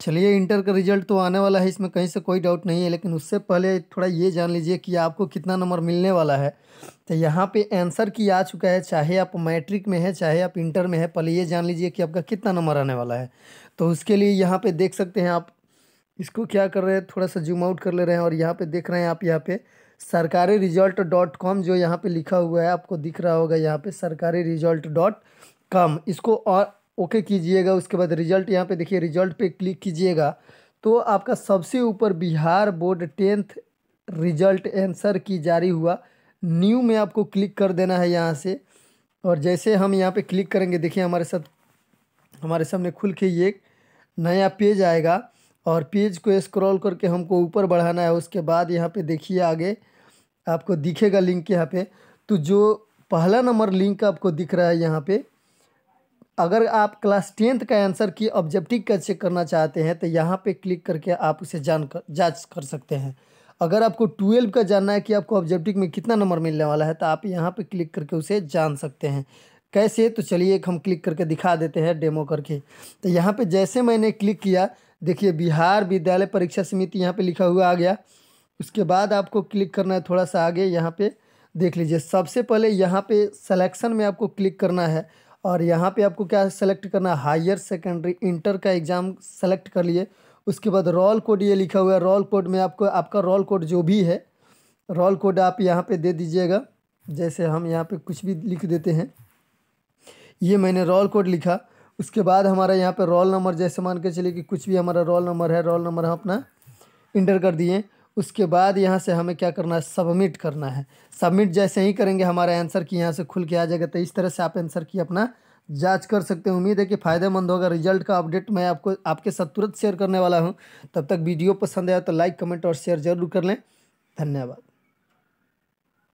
चलिए इंटर का रिजल्ट तो आने वाला है इसमें कहीं से कोई डाउट नहीं है लेकिन उससे पहले थोड़ा ये जान लीजिए कि आपको कितना नंबर मिलने वाला है तो यहाँ पे आंसर की आ चुका है चाहे आप मैट्रिक में है चाहे आप इंटर में है पहले ये जान लीजिए कि आपका कितना नंबर आने वाला है तो उसके लिए यहाँ पर देख सकते हैं आप इसको क्या कर रहे हैं थोड़ा सा जूम आउट कर ले रहे हैं और यहाँ पर देख रहे हैं आप यहाँ पर सरकारी रिजल्ट डॉट कॉम जो यहाँ पर लिखा हुआ है आपको दिख रहा होगा यहाँ पर सरकारी रिजल्ट डॉट कॉम इसको और ओके कीजिएगा उसके बाद रिजल्ट यहाँ पे देखिए रिजल्ट पे क्लिक कीजिएगा तो आपका सबसे ऊपर Bihar board tenth result answer key जारी हुआ न्यू में आपको क्लिक कर देना है यहाँ से और जैसे हम यहाँ पे क्लिक करेंगे देखिए हमारे साथ हमारे सामने खुल के ये नया पेज आएगा और पेज को स्क्रॉल करके हमको ऊपर बढ़ाना है उसके बाद यहाँ पे देखिए आगे आपको दिखेगा लिंक यहाँ पे तो जो पहला नंबर लिंक आपको दिख रहा है यहाँ पे अगर आप क्लास टेंथ का आंसर की ऑब्जेक्टिव का चेक करना चाहते हैं तो यहाँ पे क्लिक करके आप उसे जान कर जाँच कर सकते हैं अगर आपको ट्वेल्व का जानना है कि आपको ऑब्जेक्टिव में कितना नंबर मिलने वाला है तो आप यहाँ पे क्लिक करके उसे जान सकते हैं कैसे तो चलिए एक हम क्लिक करके दिखा देते हैं डेमो करके तो यहाँ पर जैसे मैंने क्लिक किया देखिए बिहार विद्यालय परीक्षा समिति यहाँ पर लिखा हुआ आ गया उसके बाद आपको क्लिक करना है थोड़ा सा आगे यहाँ पे देख लीजिए सबसे पहले यहाँ पे सलेक्शन में आपको क्लिक करना है और यहाँ पे आपको क्या सेलेक्ट करना है हायर सेकेंडरी इंटर का एग्ज़ाम सेलेक्ट कर लिए उसके बाद रोल कोड ये लिखा हुआ है रोल कोड में आपको आपका रोल कोड जो भी है रोल कोड आप यहाँ पे दे दीजिएगा जैसे हम यहाँ पे कुछ भी लिख देते हैं ये मैंने रोल कोड लिखा उसके बाद हमारा यहाँ पर रोल नंबर जैसे मान के चलिए कि कुछ भी हमारा रोल नंबर है रोल नंबर हम अपना इंटर कर दिए उसके बाद यहाँ से हमें क्या करना है सबमिट करना है सबमिट जैसे ही करेंगे हमारा आंसर की यहाँ से खुल के आ जाएगा तो इस तरह से आप आंसर की अपना जांच कर सकते हैं उम्मीद है कि फ़ायदेमंद होगा रिजल्ट का अपडेट मैं आपको आपके साथ तुरंत शेयर करने वाला हूँ तब तक वीडियो पसंद आया तो लाइक कमेंट और शेयर जरूर कर लें धन्यवाद